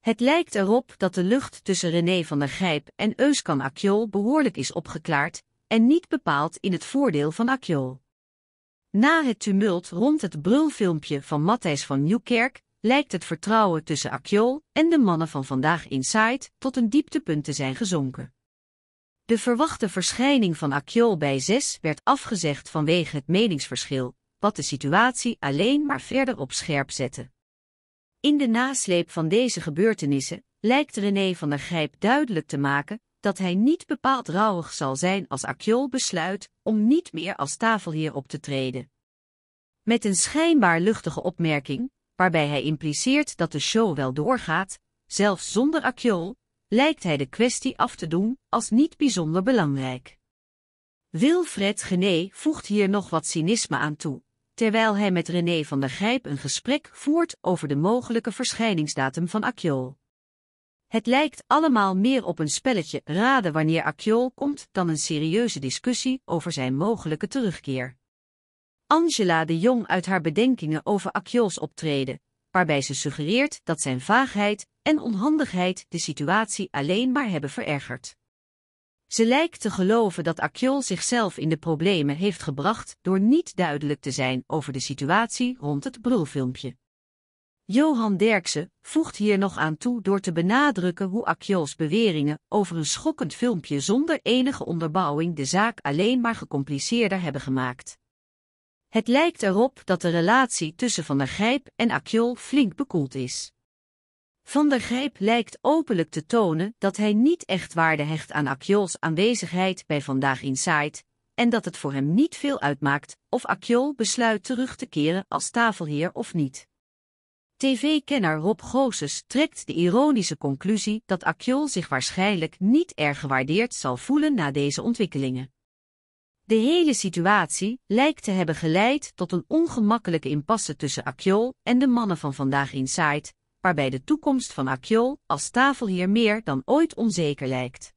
Het lijkt erop dat de lucht tussen René van der Grijp en Euskan Akjol behoorlijk is opgeklaard en niet bepaald in het voordeel van Akjol. Na het tumult rond het brulfilmpje van Matthijs van Nieuwkerk lijkt het vertrouwen tussen Akjol en de mannen van Vandaag Inside tot een dieptepunt te zijn gezonken. De verwachte verschijning van Akjol bij 6 werd afgezegd vanwege het meningsverschil, wat de situatie alleen maar verder op scherp zette. In de nasleep van deze gebeurtenissen lijkt René van der Grijp duidelijk te maken dat hij niet bepaald rouwig zal zijn als Acciol besluit om niet meer als tafelheer op te treden. Met een schijnbaar luchtige opmerking, waarbij hij impliceert dat de show wel doorgaat, zelfs zonder Acciol, lijkt hij de kwestie af te doen als niet bijzonder belangrijk. Wilfred Gené voegt hier nog wat cynisme aan toe terwijl hij met René van der Grijp een gesprek voert over de mogelijke verschijningsdatum van Akjol. Het lijkt allemaal meer op een spelletje raden wanneer Akjol komt dan een serieuze discussie over zijn mogelijke terugkeer. Angela de Jong uit haar bedenkingen over Akjols optreden, waarbij ze suggereert dat zijn vaagheid en onhandigheid de situatie alleen maar hebben verergerd. Ze lijkt te geloven dat Akjol zichzelf in de problemen heeft gebracht door niet duidelijk te zijn over de situatie rond het brulfilmpje. Johan Derksen voegt hier nog aan toe door te benadrukken hoe Akjols beweringen over een schokkend filmpje zonder enige onderbouwing de zaak alleen maar gecompliceerder hebben gemaakt. Het lijkt erop dat de relatie tussen Van der Grijp en Akjol flink bekoeld is. Van der Grijp lijkt openlijk te tonen dat hij niet echt waarde hecht aan Akjols aanwezigheid bij Vandaag Said en dat het voor hem niet veel uitmaakt of Akjol besluit terug te keren als tafelheer of niet. TV-kenner Rob Gooses trekt de ironische conclusie dat Akjol zich waarschijnlijk niet erg gewaardeerd zal voelen na deze ontwikkelingen. De hele situatie lijkt te hebben geleid tot een ongemakkelijke impasse tussen Akjol en de mannen van Vandaag Said waarbij de toekomst van Akjol als tafelheer meer dan ooit onzeker lijkt.